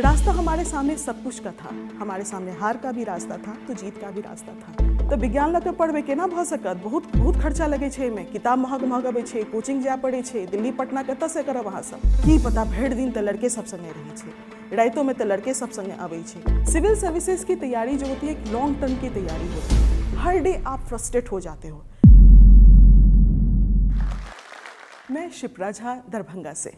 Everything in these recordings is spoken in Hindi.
रास्ता हमारे सामने सब कुछ का था हमारे सामने हार का भी रास्ता था तो जीत का भी रास्ता था तो विज्ञान लग के ना केना सकत बहुत बहुत खर्चा लगे छे में किताब महग महग अबे छे कोचिंग जाय पड़े छे दिल्ली पटना कत से करब अहाँ सब की पता भेड़ दिन तऽ लड़के सब संगे रहे छे रायतों में तऽ लड़के सब संगे आबै छे सिविल सर्विसेज की तैयारी जो होती है एक लॉन्ग टर्म की तैयारी होती है हर डे आप फ्रस्ट्रेट हो जाते हो मैं शिप्रा झा दरभंगा से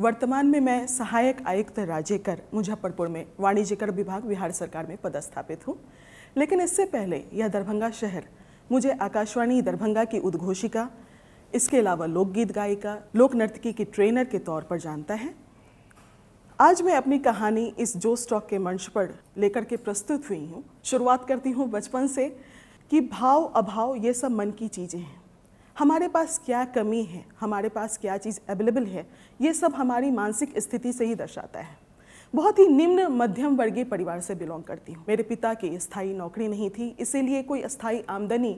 वर्तमान में मैं सहायक आयुक्त राज्य कर मुजफ्फरपुर में वाणिज्य कर विभाग बिहार सरकार में पदस्थापित हूँ लेकिन इससे पहले यह दरभंगा शहर मुझे आकाशवाणी दरभंगा की उद्घोषिका इसके अलावा लोकगीत गायिका लोक नर्तकी की ट्रेनर के तौर पर जानता है आज मैं अपनी कहानी इस जो स्टॉक के मंच पर लेकर के प्रस्तुत हुई हूँ शुरुआत करती हूँ बचपन से कि भाव अभाव ये सब मन की चीज़ें हैं हमारे पास क्या कमी है हमारे पास क्या चीज़ अवेलेबल है ये सब हमारी मानसिक स्थिति से ही दर्शाता है बहुत ही निम्न मध्यम वर्गीय परिवार से बिलोंग करती हूँ मेरे पिता की स्थायी नौकरी नहीं थी इसीलिए कोई स्थायी आमदनी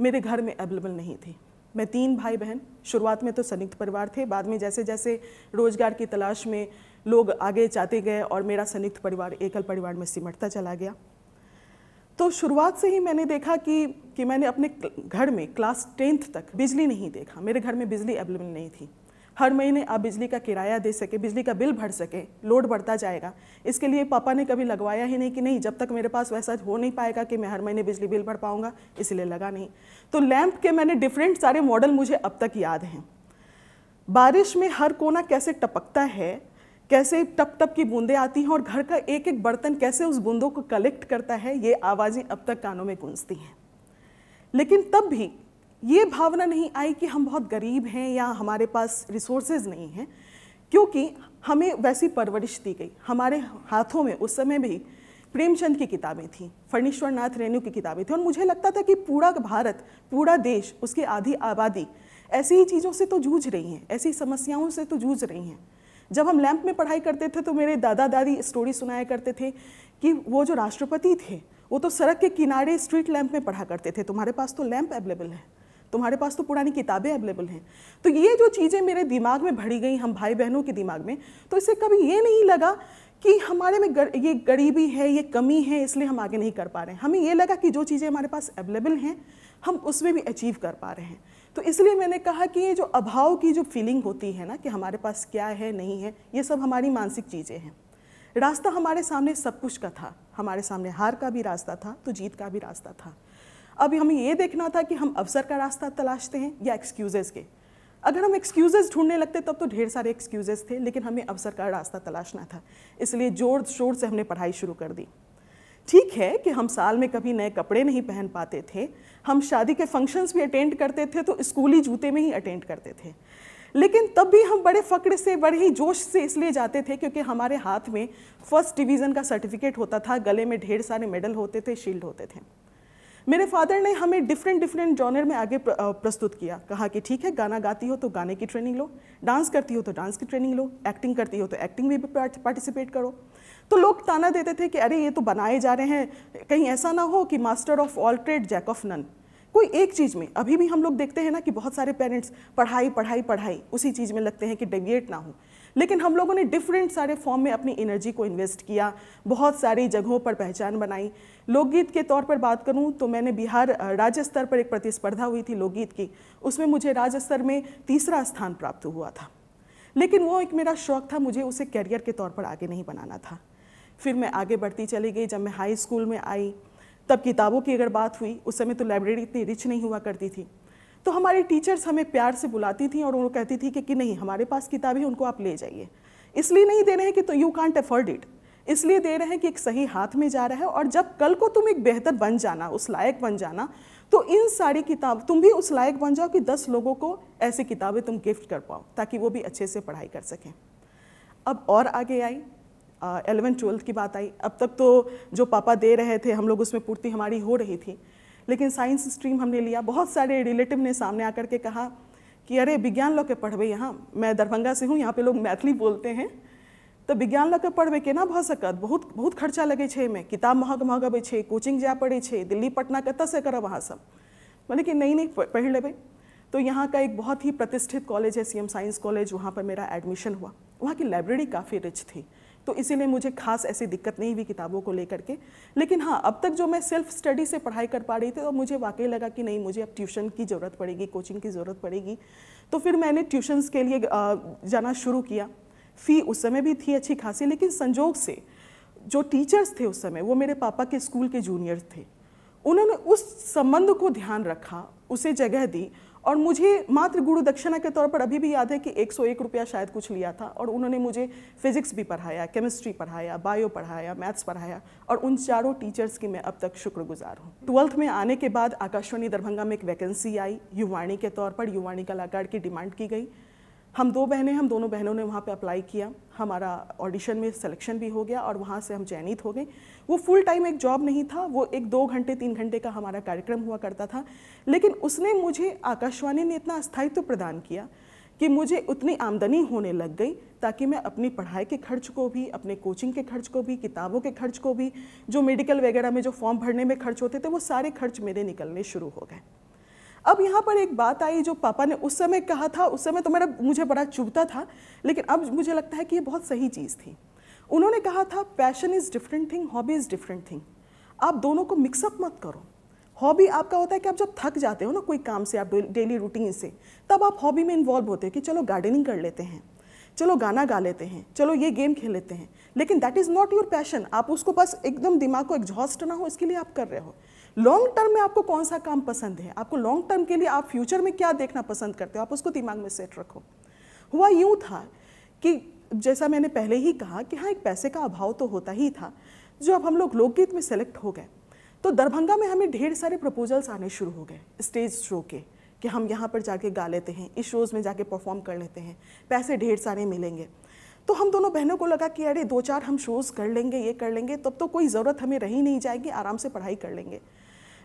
मेरे घर में अवेलेबल नहीं थी मैं तीन भाई बहन शुरुआत में तो संयुक्त परिवार थे बाद में जैसे जैसे रोजगार की तलाश में लोग आगे जाते गए और मेरा संयुक्त परिवार एकल परिवार में सिमटता चला गया तो शुरुआत से ही मैंने देखा कि कि मैंने अपने घर में क्लास टेंथ तक बिजली नहीं देखा मेरे घर में बिजली अवेलेबल नहीं थी हर महीने आप बिजली का किराया दे सकें बिजली का बिल भर सकें लोड बढ़ता जाएगा इसके लिए पापा ने कभी लगवाया ही नहीं कि नहीं जब तक मेरे पास वैसा हो नहीं पाएगा कि मैं हर महीने बिजली बिल भर पाऊँगा इसलिए लगा नहीं तो लैम्प के मैंने डिफरेंट सारे मॉडल मुझे अब तक याद हैं बारिश में हर कोना कैसे टपकता है कैसे टप टप की बूंदें आती हैं और घर का एक एक बर्तन कैसे उस बूंदों को कलेक्ट करता है ये आवाज़ें अब तक कानों में गूंजती हैं लेकिन तब भी ये भावना नहीं आई कि हम बहुत गरीब हैं या हमारे पास रिसोर्सेज नहीं हैं क्योंकि हमें वैसी परवरिश दी गई हमारे हाथों में उस समय भी प्रेमचंद की किताबें थीं फर्णीश्वर नाथ रेणु की किताबें थी और मुझे लगता था कि पूरा भारत पूरा देश उसकी आधी आबादी ऐसी ही चीज़ों से तो जूझ रही हैं ऐसी समस्याओं से तो जूझ रही हैं जब हम लैंप में पढ़ाई करते थे तो मेरे दादा दादी स्टोरी सुनाया करते थे कि वो जो राष्ट्रपति थे वो तो सड़क के किनारे स्ट्रीट लैम्प में पढ़ा करते थे तुम्हारे पास तो लैम्प अवेलेबल है तुम्हारे पास तो पुरानी किताबें अवेलेबल हैं तो ये जो चीज़ें मेरे दिमाग में भरी गई हम भाई बहनों के दिमाग में तो इससे कभी ये नहीं लगा कि हमारे में गर, ये गरीबी है ये कमी है इसलिए हम आगे नहीं कर पा रहे हैं हमें ये लगा कि जो चीज़ें हमारे पास अवेलेबल हैं हम उसमें भी अचीव कर पा रहे हैं तो इसलिए मैंने कहा कि ये जो अभाव की जो फीलिंग होती है ना कि हमारे पास क्या है नहीं है ये सब हमारी मानसिक चीज़ें हैं रास्ता हमारे सामने सब कुछ का था हमारे सामने हार का भी रास्ता था तो जीत का भी रास्ता था अब हमें ये देखना था कि हम अवसर का रास्ता तलाशते हैं या एक्सक्यूजेज़ के अगर हम एक्सक्यूजेज़ ढूंढने लगते तब तो ढेर सारे एक्सक्यूजेज़ थे लेकिन हमें अवसर का रास्ता तलाशना था इसलिए जोर शोर से हमने पढ़ाई शुरू कर दी ठीक है कि हम साल में कभी नए कपड़े नहीं पहन पाते थे हम शादी के फंक्शंस भी अटेंड करते थे तो स्कूली जूते में ही अटेंड करते थे लेकिन तब भी हम बड़े फ़क्र से बड़े ही जोश से इसलिए जाते थे क्योंकि हमारे हाथ में फर्स्ट डिवीज़न का सर्टिफिकेट होता था गले में ढेर सारे मेडल होते थे शील्ड होते थे मेरे फादर ने हमें डिफरेंट डिफरेंट जॉनर में आगे प्रस्तुत किया कहा कि ठीक है गाना गाती हो तो गाने की ट्रेनिंग लो डांस करती हो तो डांस की ट्रेनिंग लो एक्टिंग करती हो तो एक्टिंग में भी पार्टिसिपेट करो तो लोग ताना देते थे कि अरे ये तो बनाए जा रहे हैं कहीं ऐसा ना हो कि master of all trade jack of none कोई एक चीज़ में अभी भी हम लोग देखते हैं ना कि बहुत सारे पेरेंट्स पढ़ाई पढ़ाई पढ़ाई उसी चीज़ में लगते हैं कि डेविएट ना हो लेकिन हम लोगों ने डिफरेंट सारे फॉर्म में अपनी एनर्जी को इन्वेस्ट किया बहुत सारी जगहों पर पहचान बनाई लोकगीत के तौर पर बात करूं तो मैंने बिहार राज्य स्तर पर एक प्रतिस्पर्धा हुई थी लोकगीत की उसमें मुझे राज्य स्तर में तीसरा स्थान प्राप्त हुआ था लेकिन वो एक मेरा शौक था मुझे उसे कैरियर के तौर पर आगे नहीं बनाना था फिर मैं आगे बढ़ती चली गई जब मैं हाई स्कूल में आई तब किताबों की अगर बात हुई उस समय तो लाइब्रेरी इतनी रिच नहीं हुआ करती थी तो हमारी टीचर्स हमें प्यार से बुलाती थी और वो कहती थी कि, कि नहीं हमारे पास किताबें उनको आप ले जाइए इसलिए नहीं दे रहे हैं कि तो यू कॉन्ट अफोर्ड इट इसलिए दे रहे हैं कि एक सही हाथ में जा रहा है और जब कल को तुम एक बेहतर बन जाना उस लायक बन जाना तो इन सारी किताब तुम भी उस लायक बन जाओ कि दस लोगों को ऐसी किताबें तुम गिफ्ट कर पाओ ताकि वो भी अच्छे से पढ़ाई कर सकें अब और आगे आई एलेवेंथ ट्वेल्थ की बात आई अब तक तो जो पापा दे रहे थे हम लोग उसमें पूर्ति हमारी हो रही थी लेकिन साइंस स्ट्रीम हमने लिया बहुत सारे रिलेटिव ने सामने आकर के कहा कि अरे विज्ञान लो के पढ़वे यहाँ मैं दरभंगा से हूँ यहाँ पे लोग मैथिली बोलते हैं तो विज्ञान लो के पढ़वे ना भऽ सकत बहुत बहुत खर्चा लगे छे में किताब महग महग अब छे कोचिंग जा पड़े छे दिल्ली पटना कत से करब अहाँ सब मैंने कि नहीं नहीं पढ़ लेवे तो यहाँ का एक बहुत ही प्रतिष्ठित कॉलेज है सी साइंस कॉलेज वहाँ पर मेरा एडमिशन हुआ वहाँ की लाइब्रेरी काफ़ी रिच थी तो इसीलिए मुझे खास ऐसी दिक्कत नहीं हुई किताबों को लेकर के लेकिन हाँ अब तक जो मैं सेल्फ स्टडी से पढ़ाई कर पा रही थी तो मुझे वाकई लगा कि नहीं मुझे अब ट्यूशन की ज़रूरत पड़ेगी कोचिंग की ज़रूरत पड़ेगी तो फिर मैंने ट्यूशन्स के लिए जाना शुरू किया फ़ी उस समय भी थी अच्छी खासी लेकिन संजोग से जो टीचर्स थे उस समय वो मेरे पापा के स्कूल के जूनियर्स थे उन्होंने उस संबंध को ध्यान रखा उसे जगह दी और मुझे मात्र गुरु दक्षिणा के तौर पर अभी भी याद है कि 101 रुपया शायद कुछ लिया था और उन्होंने मुझे फिजिक्स भी पढ़ाया केमिस्ट्री पढ़ाया बायो पढ़ाया मैथ्स पढ़ाया और उन चारों टीचर्स की मैं अब तक शुक्रगुजार हूँ ट्वेल्थ में आने के बाद आकाशवाणी दरभंगा में एक वैकेंसी आई युवाणी के तौर पर युवाणी कलाकार की डिमांड की गई हम दो बहनें हम दोनों बहनों ने वहाँ पे अप्लाई किया हमारा ऑडिशन में सिलेक्शन भी हो गया और वहाँ से हम चयनित हो गए वो फुल टाइम एक जॉब नहीं था वो एक दो घंटे तीन घंटे का हमारा कार्यक्रम हुआ करता था लेकिन उसने मुझे आकाशवाणी ने इतना अस्थायित्व प्रदान किया कि मुझे उतनी आमदनी होने लग गई ताकि मैं अपनी पढ़ाई के खर्च को भी अपने कोचिंग के खर्च को भी किताबों के खर्च को भी जो मेडिकल वगैरह में जो फॉर्म भरने में खर्च होते थे वो सारे खर्च मेरे निकलने शुरू हो गए अब यहाँ पर एक बात आई जो पापा ने उस समय कहा था उस समय तो मेरा मुझे बड़ा चुभता था लेकिन अब मुझे लगता है कि ये बहुत सही चीज़ थी उन्होंने कहा था passion is different thing hobby is different thing आप दोनों को मिक्सअप मत करो हॉबी आपका होता है कि आप जब थक जाते हो ना कोई काम से आप डेली रूटीन से तब आप हॉबी में इन्वॉल्व होते हो कि चलो गार्डनिंग कर लेते हैं चलो गाना गा लेते हैं चलो ये गेम खेल लेते हैं लेकिन that is not your passion आप उसको बस एकदम दिमाग को एग्जॉस्ट ना हो इसके लिए आप कर रहे हो लॉन्ग टर्म में आपको कौन सा काम पसंद है आपको लॉन्ग टर्म के लिए आप फ्यूचर में क्या देखना पसंद करते हो आप उसको दिमाग में सेट रखो हुआ यूँ था कि जैसा मैंने पहले ही कहा कि हाँ एक पैसे का अभाव तो होता ही था जो अब हम लोग लोकगीत में सेलेक्ट हो गए तो दरभंगा में हमें ढेर सारे प्रपोजल्स आने शुरू हो गए स्टेज शो के कि हम यहाँ पर जाके गा लेते हैं इस शोज़ में जाके परफॉर्म कर लेते हैं पैसे ढेर सारे मिलेंगे तो हम दोनों बहनों को लगा कि अरे दो चार हम शोज़ कर लेंगे ये कर लेंगे तब तो कोई ज़रूरत हमें रही नहीं जाएगी आराम से पढ़ाई कर लेंगे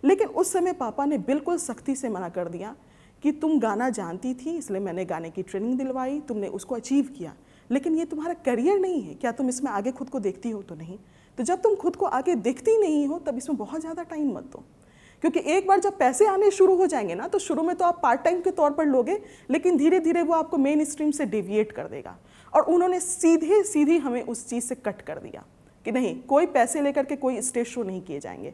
लेकिन उस समय पापा ने बिल्कुल सख्ती से मना कर दिया कि तुम गाना जानती थी इसलिए मैंने गाने की ट्रेनिंग दिलवाई तुमने उसको अचीव किया लेकिन ये तुम्हारा करियर नहीं है क्या तुम इसमें आगे खुद को देखती हो तो नहीं तो जब तुम खुद को आगे देखती नहीं हो तब इसमें बहुत ज़्यादा टाइम मत दो क्योंकि एक बार जब पैसे आने शुरू हो जाएंगे ना तो शुरू में तो आप पार्ट टाइम के तौर पर लोगे लेकिन धीरे धीरे वो आपको मेन स्ट्रीम से डेविएट कर देगा और उन्होंने सीधे सीधे हमें उस चीज़ से कट कर दिया कि नहीं कोई पैसे लेकर के कोई स्टेज शो नहीं किए जाएंगे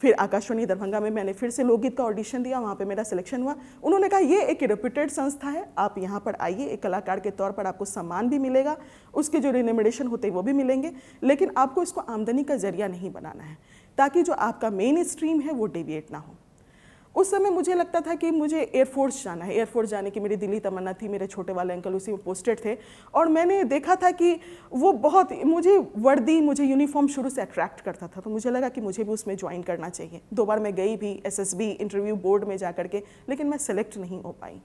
फिर आकाशवाणी दरभंगा में मैंने फिर से लोकगीत का ऑडिशन दिया वहाँ पे मेरा सिलेक्शन हुआ उन्होंने कहा ये एक रिप्यूटेड संस्था है आप यहाँ पर आइए एक कलाकार के तौर पर आपको सम्मान भी मिलेगा उसके जो रिनोमिनेशन होते हैं वो भी मिलेंगे लेकिन आपको इसको आमदनी का जरिया नहीं बनाना है ताकि जो आपका मेन स्ट्रीम है वो डेविएट ना हो उस समय मुझे लगता था कि मुझे एयरफोर्स जाना है एयरफोर्स जाने की मेरी दिल्ली तमन्ना थी मेरे छोटे वाले अंकल उसी में पोस्टेड थे और मैंने देखा था कि वो बहुत मुझे वर्दी मुझे यूनिफॉर्म शुरू से अट्रैक्ट करता था तो मुझे लगा कि मुझे भी उसमें ज्वाइन करना चाहिए दो बार मैं गई भी एस इंटरव्यू बोर्ड में जा के लेकिन मैं सेलेक्ट नहीं हो पाई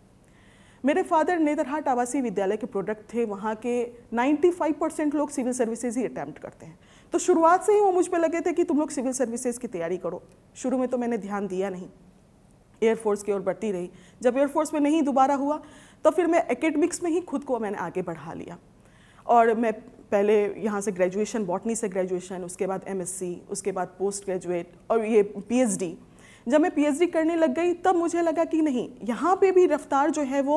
मेरे फादर नेतरहाट आवासीय विद्यालय के प्रोडक्ट थे वहाँ के 95 परसेंट लोग सिविल सर्विसेज ही अटैम्प्ट करते हैं तो शुरुआत से ही वो मुझ पर लगे थे कि तुम लोग सिविल सर्विसेज की तैयारी करो शुरू में तो मैंने ध्यान दिया नहीं एयरफोर्स की ओर बढ़ती रही जब एयरफोर्स में नहीं दोबारा हुआ तो फिर मैं एकेडमिक्स में ही खुद को मैंने आगे बढ़ा लिया और मैं पहले यहाँ से ग्रेजुएशन बॉटनी से ग्रेजुएशन उसके बाद एमएससी उसके बाद पोस्ट ग्रेजुएट और ये पीएचडी जब मैं पीएचडी करने लग गई तब मुझे लगा कि नहीं यहाँ पे भी रफ्तार जो है वो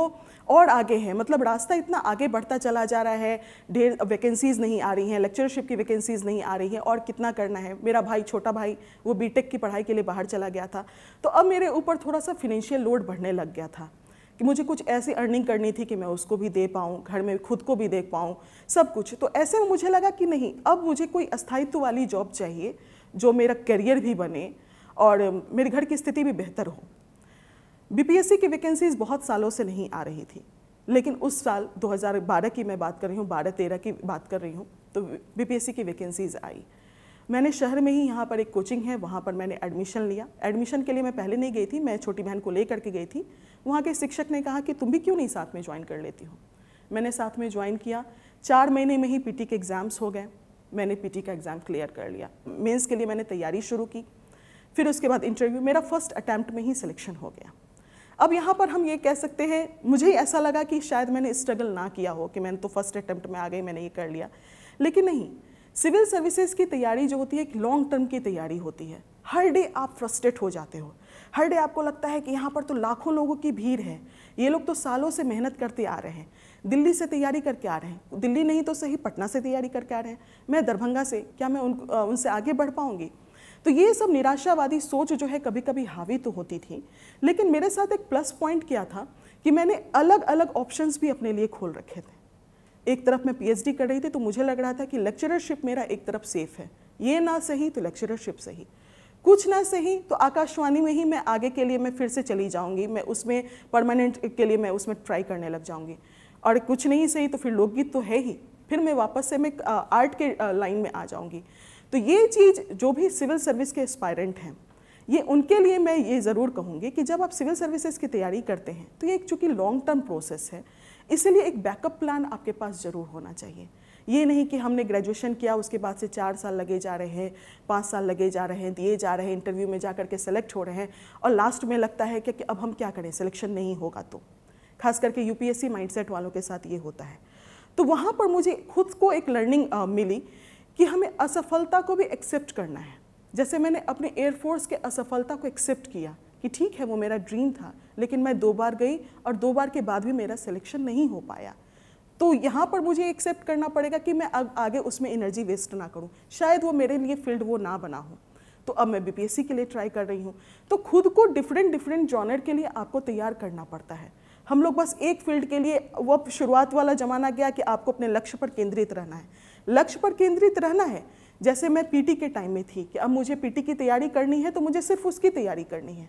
और आगे है मतलब रास्ता इतना आगे बढ़ता चला जा रहा है ढेर वैकेंसीज़ नहीं आ रही हैं लेक्चरशिप की वैकेंसीज़ नहीं आ रही हैं और कितना करना है मेरा भाई छोटा भाई वो बीटेक की पढ़ाई के लिए बाहर चला गया था तो अब मेरे ऊपर थोड़ा सा फिनेंशियल लोड बढ़ने लग गया था कि मुझे कुछ ऐसी अर्निंग करनी थी कि मैं उसको भी दे पाऊँ घर में खुद को भी देख पाऊँ सब कुछ तो ऐसे में मुझे लगा कि नहीं अब मुझे कोई अस्थायित्व वाली जॉब चाहिए जो मेरा करियर भी बने और मेरे घर की स्थिति भी बेहतर हो बीपीएससी की वैकेंसीज बहुत सालों से नहीं आ रही थी लेकिन उस साल 2012 की मैं बात कर रही हूँ 12-13 की बात कर रही हूँ तो बीपीएससी की वैकेंसीज आई मैंने शहर में ही यहाँ पर एक कोचिंग है वहाँ पर मैंने एडमिशन लिया एडमिशन के लिए मैं पहले नहीं गई थी मैं छोटी बहन को ले करके गई थी वहाँ के शिक्षक ने कहा कि तुम भी क्यों नहीं साथ में ज्वाइन कर लेती हो मैंने साथ में ज्वाइन किया चार महीने में ही पीटी के एग्ज़ाम्स हो गए मैंने पीटी का एग्ज़ाम क्लियर कर लिया मेंस के लिए मैंने तैयारी शुरू की फिर उसके बाद इंटरव्यू मेरा फर्स्ट अटैम्प्ट में ही सिलेक्शन हो गया अब यहाँ पर हम ये कह सकते हैं मुझे ही ऐसा लगा कि शायद मैंने स्ट्रगल ना किया हो कि मैंने तो फर्स्ट अटैम्प्ट में आ गई मैंने ये कर लिया लेकिन नहीं सिविल सर्विसेज की तैयारी जो होती है एक लॉन्ग टर्म की तैयारी होती है हर डे आप फ्रस्ट्रेट हो जाते हो हर डे आपको लगता है कि यहाँ पर तो लाखों लोगों की भीड़ है ये लोग तो सालों से मेहनत करते आ रहे हैं दिल्ली से तैयारी करके आ रहे हैं दिल्ली नहीं तो सही पटना से तैयारी करके आ रहे हैं मैं दरभंगा से क्या मैं उन उनसे आगे बढ़ पाऊँगी तो ये सब निराशावादी सोच जो है कभी कभी हावी तो होती थी लेकिन मेरे साथ एक प्लस पॉइंट क्या था कि मैंने अलग अलग ऑप्शंस भी अपने लिए खोल रखे थे एक तरफ मैं पीएचडी कर रही थी तो मुझे लग रहा था कि लेक्चररशिप मेरा एक तरफ सेफ है ये ना सही तो लेक्चररशिप सही कुछ ना सही तो आकाशवाणी में ही मैं आगे के लिए मैं फिर से चली जाऊंगी मैं उसमें परमानेंट के लिए मैं उसमें ट्राई करने लग जाऊंगी और कुछ नहीं सही तो फिर लोकगीत तो है ही फिर मैं वापस से मैं आर्ट के लाइन में आ जाऊंगी तो ये चीज़ जो भी सिविल सर्विस के एस्पायरेंट हैं ये उनके लिए मैं ये ज़रूर कहूँगी कि जब आप सिविल सर्विसेज की तैयारी करते हैं तो ये एक चूँकि लॉन्ग टर्म प्रोसेस है इसलिए एक बैकअप प्लान आपके पास ज़रूर होना चाहिए ये नहीं कि हमने ग्रेजुएशन किया उसके बाद से चार साल लगे जा रहे हैं पाँच साल लगे जा रहे हैं दिए जा रहे हैं इंटरव्यू में जा कर के सेलेक्ट हो रहे हैं और लास्ट में लगता है कि, कि अब हम क्या करें सिलेक्शन नहीं होगा तो खास करके यूपीएससी माइंडसेट वालों के साथ ये होता है तो वहाँ पर मुझे खुद को एक लर्निंग मिली कि हमें असफलता को भी एक्सेप्ट करना है जैसे मैंने अपने एयरफोर्स के असफलता को एक्सेप्ट किया कि ठीक है वो मेरा ड्रीम था लेकिन मैं दो बार गई और दो बार के बाद भी मेरा सिलेक्शन नहीं हो पाया तो यहाँ पर मुझे एक्सेप्ट करना पड़ेगा कि मैं आगे उसमें एनर्जी वेस्ट ना करूँ शायद वो मेरे लिए फील्ड वो ना बना हो तो अब मैं बीपीएससी के लिए ट्राई कर रही हूँ तो खुद को डिफरेंट डिफरेंट जॉनर के लिए आपको तैयार करना पड़ता है हम लोग बस एक फील्ड के लिए वो शुरुआत वाला ज़माना गया कि आपको अपने लक्ष्य पर केंद्रित रहना है लक्ष्य पर केंद्रित रहना है जैसे मैं पीटी के टाइम में थी कि अब मुझे पीटी की तैयारी करनी है तो मुझे सिर्फ उसकी तैयारी करनी है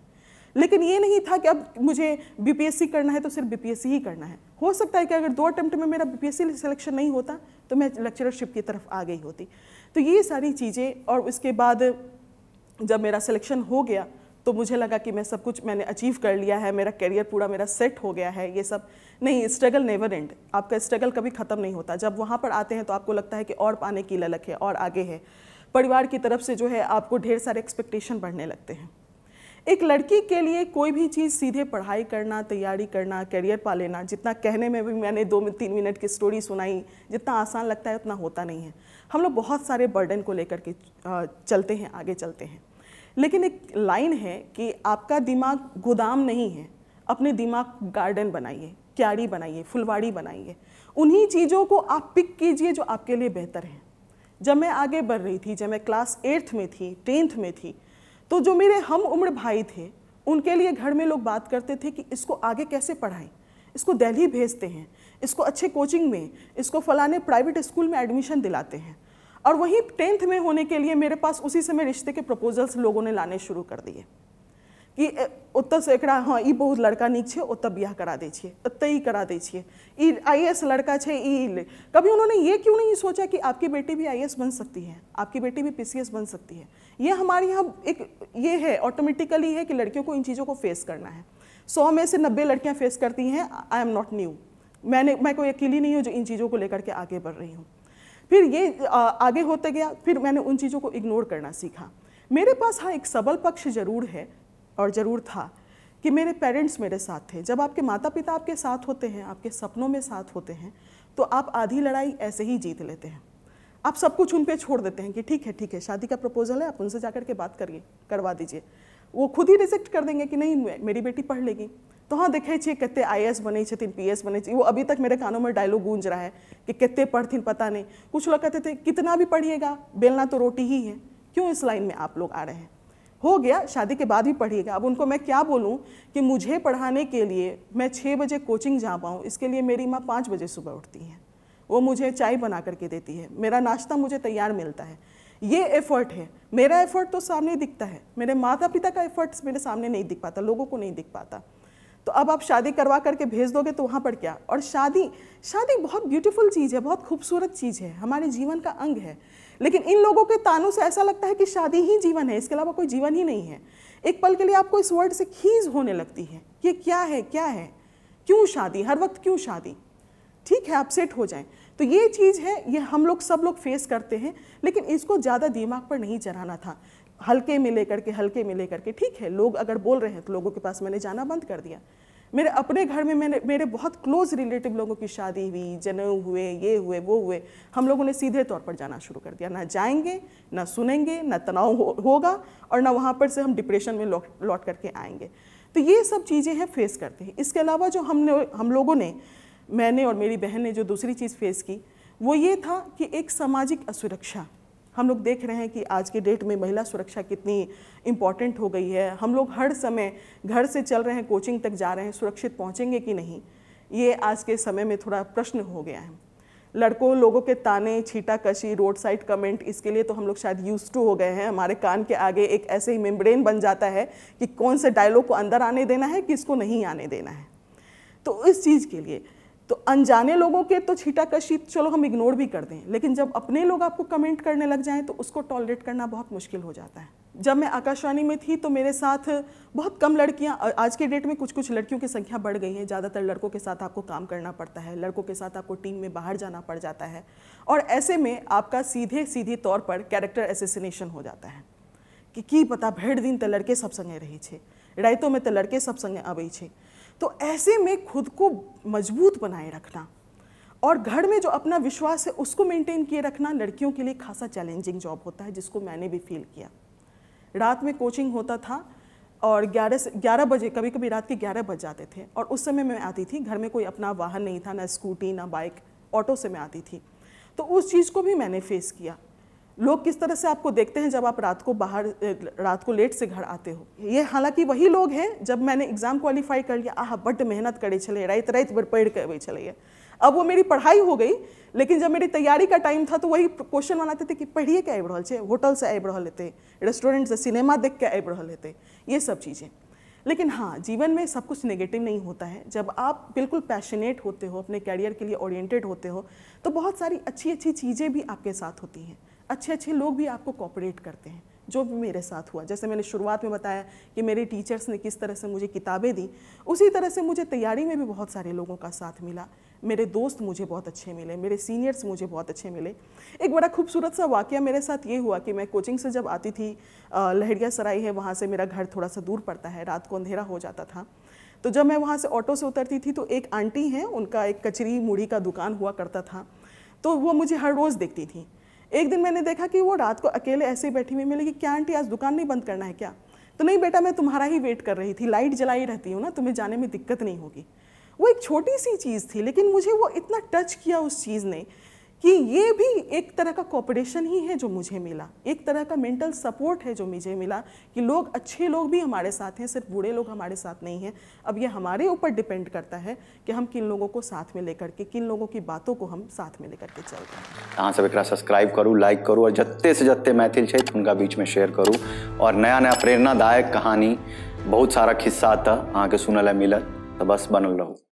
लेकिन ये नहीं था कि अब मुझे बीपीएससी करना है तो सिर्फ बीपीएससी ही करना है हो सकता है कि अगर दो अटैम्प्ट में मेरा बीपीएससी सिलेक्शन नहीं होता तो मैं लेक्चरशिप की तरफ आ गई होती तो ये सारी चीज़ें और उसके बाद जब मेरा सिलेक्शन हो गया तो मुझे लगा कि मैं सब कुछ मैंने अचीव कर लिया है मेरा करियर पूरा मेरा सेट हो गया है ये सब नहीं स्ट्रगल नेवर एंड आपका स्ट्रगल कभी ख़त्म नहीं होता जब वहाँ पर आते हैं तो आपको लगता है कि और पाने की ललक है और आगे है परिवार की तरफ से जो है आपको ढेर सारे एक्सपेक्टेशन बढ़ने लगते हैं एक लड़की के लिए कोई भी चीज़ सीधे पढ़ाई करना तैयारी करना करियर पा लेना जितना कहने में भी मैंने दो में तीन मिनट की स्टोरी सुनाई जितना आसान लगता है उतना होता नहीं है हम लोग बहुत सारे बर्डन को लेकर के चलते हैं आगे चलते हैं लेकिन एक लाइन है कि आपका दिमाग गोदाम नहीं है अपने दिमाग गार्डन बनाइए क्यारी बनाइए फुलवाड़ी बनाइए उन्हीं चीज़ों को आप पिक कीजिए जो आपके लिए बेहतर है जब मैं आगे बढ़ रही थी जब मैं क्लास एट्थ में थी टेंथ में थी तो जो मेरे हम उम्र भाई थे उनके लिए घर में लोग बात करते थे कि इसको आगे कैसे पढ़ाएं इसको दिल्ली भेजते हैं इसको अच्छे कोचिंग में इसको फलाने प्राइवेट स्कूल में एडमिशन दिलाते हैं और वहीं टेंथ में होने के लिए मेरे पास उसी समय रिश्ते के प्रपोजल्स लोगों ने लाने शुरू कर दिए कि उत्तर से एक हाँ ये बहुत लड़का नीक है उत्तर ब्याह करा दै छिए ही करा दै छिए ई आईएएस लड़का है ई कभी उन्होंने ये क्यों नहीं सोचा कि आपकी बेटी भी आई बन सकती है आपकी बेटी भी पी बन सकती है ये हमारे यहाँ एक ये है ऑटोमेटिकली है कि लड़कियों को इन चीज़ों को फेस करना है सौ में से नब्बे लड़कियाँ फेस करती हैं आई एम नॉट न्यू मैंने मैं कोई अकेली नहीं हूँ जो इन चीज़ों को लेकर के आगे बढ़ रही हूँ फिर ये आगे होता गया फिर मैंने उन चीज़ों को इग्नोर करना सीखा मेरे पास हाँ एक सबल पक्ष ज़रूर है और ज़रूर था कि मेरे पेरेंट्स मेरे साथ थे जब आपके माता पिता आपके साथ होते हैं आपके सपनों में साथ होते हैं तो आप आधी लड़ाई ऐसे ही जीत लेते हैं आप सब कुछ उन पर छोड़ देते हैं कि ठीक है ठीक है शादी का प्रपोजल है आप उनसे जा के बात करिए करवा दीजिए वो खुद ही रिजेक्ट कर देंगे कि नहीं मेरी बेटी पढ़ लेगी तो हाँ देखे छे कते आई एस बने पी एस बने वो अभी तक मेरे कानों में डायलॉग गूंज रहा है कि कते पढ़थिन पता नहीं कुछ लोग कहते थे कितना भी पढ़िएगा बेलना तो रोटी ही है क्यों इस लाइन में आप लोग आ रहे हैं हो गया शादी के बाद ही पढ़िएगा अब उनको मैं क्या बोलूँ कि मुझे पढ़ाने के लिए मैं छः बजे कोचिंग जा पाऊँ इसके लिए मेरी माँ पाँच बजे सुबह उठती है वो मुझे चाय बना करके देती है मेरा नाश्ता मुझे तैयार मिलता है ये एफर्ट है मेरा एफर्ट तो सामने दिखता है मेरे माता पिता का एफर्ट्स मेरे सामने नहीं दिख पाता लोगों को नहीं दिख पाता तो अब आप शादी करवा करके भेज दोगे तो वहाँ पर क्या और शादी शादी बहुत ब्यूटीफुल चीज़ है बहुत खूबसूरत चीज़ है हमारे जीवन का अंग है लेकिन इन लोगों के तानों से ऐसा लगता है कि शादी ही जीवन है इसके अलावा कोई जीवन ही नहीं है एक पल के लिए आपको इस वर्ड से खीज होने लगती है ये क्या है क्या है क्यों शादी हर वक्त क्यों शादी ठीक है आप सेट हो जाए तो ये चीज़ है ये हम लोग सब लोग फेस करते हैं लेकिन इसको ज़्यादा दिमाग पर नहीं चढ़ाना था हल्के में लेकर के हल्के में लेकर के ठीक है लोग अगर बोल रहे हैं तो लोगों के पास मैंने जाना बंद कर दिया मेरे अपने घर में मैंने मेरे बहुत क्लोज रिलेटिव लोगों की शादी हुई जनेऊ हुए ये हुए वो हुए हम लोगों ने सीधे तौर पर जाना शुरू कर दिया ना जाएंगे ना सुनेंगे ना तनाव हो, होगा और ना वहाँ पर से हम डिप्रेशन में लौट लौट करके आएंगे तो ये सब चीज़ें हैं फेस करते हैं इसके अलावा जो हमने हम लोगों ने मैंने और मेरी बहन ने जो दूसरी चीज़ फेस की वो ये था कि एक सामाजिक असुरक्षा हम लोग देख रहे हैं कि आज के डेट में महिला सुरक्षा कितनी इम्पॉर्टेंट हो गई है हम लोग हर समय घर से चल रहे हैं कोचिंग तक जा रहे हैं सुरक्षित पहुँचेंगे कि नहीं ये आज के समय में थोड़ा प्रश्न हो गया है लड़कों लोगों के ताने छीटा कशी रोड साइड कमेंट इसके लिए तो हम लोग शायद यूज टू हो गए हैं हमारे कान के आगे एक ऐसे ही मेम्ब्रेन बन जाता है कि कौन से डायलॉग को अंदर आने देना है किसको नहीं आने देना है तो इस चीज़ के लिए तो अनजाने लोगों के तो छीटा कशी चलो हम इग्नोर भी कर दें लेकिन जब अपने लोग आपको कमेंट करने लग जाएं तो उसको टॉलरेट करना बहुत मुश्किल हो जाता है जब मैं आकाशवाणी में थी तो मेरे साथ बहुत कम लड़कियां आज के डेट में कुछ कुछ लड़कियों की संख्या बढ़ गई है ज़्यादातर लड़कों के साथ आपको काम करना पड़ता है लड़कों के साथ आपको टीम में बाहर जाना पड़ जाता है और ऐसे में आपका सीधे सीधे तौर पर कैरेक्टर एसेसिनेशन हो जाता है कि की पता भेड़ दिन तो लड़के सब संगे रही थे राइतों में तो लड़के सब संगे आबे छे तो ऐसे में खुद को मजबूत बनाए रखना और घर में जो अपना विश्वास है उसको मेंटेन किए रखना लड़कियों के लिए खासा चैलेंजिंग जॉब होता है जिसको मैंने भी फील किया रात में कोचिंग होता था और ग्यारह से ग्यारह बजे कभी कभी रात के ग्यारह बज जाते थे और उस समय मैं आती थी घर में कोई अपना वाहन नहीं था ना स्कूटी ना बाइक ऑटो से मैं आती थी तो उस चीज़ को भी मैंने फेस किया लोग किस तरह से आपको देखते हैं जब आप रात को बाहर रात को लेट से घर आते हो ये हालांकि वही लोग हैं जब मैंने एग्जाम क्वालिफाई कर लिया आह बड्ड मेहनत करे छे रात रात भर पढ़ के अबे छे अब वो मेरी पढ़ाई हो गई लेकिन जब मेरी तैयारी का टाइम था तो वही क्वेश्चन बनाते थे कि पढ़िए क्या आबि रहा है होटल से आबि रहा हेतै रेस्टोरेंट से सिनेमा देख के आबि रहा हेतै ये सब चीज़ें लेकिन हाँ जीवन में सब कुछ नेगेटिव नहीं होता है जब आप बिल्कुल पैशनेट होते हो अपने कैरियर के लिए ओरिएंटेड होते हो तो बहुत सारी अच्छी अच्छी चीज़ें भी आपके साथ होती हैं अच्छे अच्छे लोग भी आपको कॉपरेट करते हैं जो भी मेरे साथ हुआ जैसे मैंने शुरुआत में बताया कि मेरे टीचर्स ने किस तरह से मुझे किताबें दी उसी तरह से मुझे तैयारी में भी बहुत सारे लोगों का साथ मिला मेरे दोस्त मुझे बहुत अच्छे मिले मेरे सीनियर्स मुझे बहुत अच्छे मिले एक बड़ा खूबसूरत सा वाक़ मेरे साथ ये हुआ कि मैं कोचिंग से जब आती थी लहरिया सराय है वहाँ से मेरा घर थोड़ा सा दूर पड़ता है रात को अंधेरा हो जाता था तो जब मैं वहाँ से ऑटो से उतरती थी तो एक आंटी हैं उनका एक कचरी मुड़ी का दुकान हुआ करता था तो वो मुझे हर रोज़ देखती थी एक दिन मैंने देखा कि वो रात को अकेले ऐसे ही बैठी हुई मिली कि क्या आंटी आज दुकान नहीं बंद करना है क्या तो नहीं बेटा मैं तुम्हारा ही वेट कर रही थी लाइट जलाई रहती हूँ ना तुम्हें जाने में दिक्कत नहीं होगी वो एक छोटी सी चीज़ थी लेकिन मुझे वो इतना टच किया उस चीज़ ने कि ये भी एक तरह का कॉपरेशन ही है जो मुझे मिला एक तरह का मेंटल सपोर्ट है जो मुझे मिला कि लोग अच्छे लोग भी हमारे साथ हैं सिर्फ बूढ़े लोग हमारे साथ नहीं हैं अब ये हमारे ऊपर डिपेंड करता है कि हम किन लोगों को साथ में लेकर के किन लोगों की बातों को हम साथ में लेकर के चल रहे हैं हाँ सब एक सब्सक्राइब करूँ लाइक करूँ और जत्ते से जत्ते मैथिल क्षेत्र उनका बीच में शेयर करूँ और नया नया प्रेरणादायक कहानी बहुत सारा खिस्सा था अहाँ के सुनल मिलल तो बस बनल रहूँ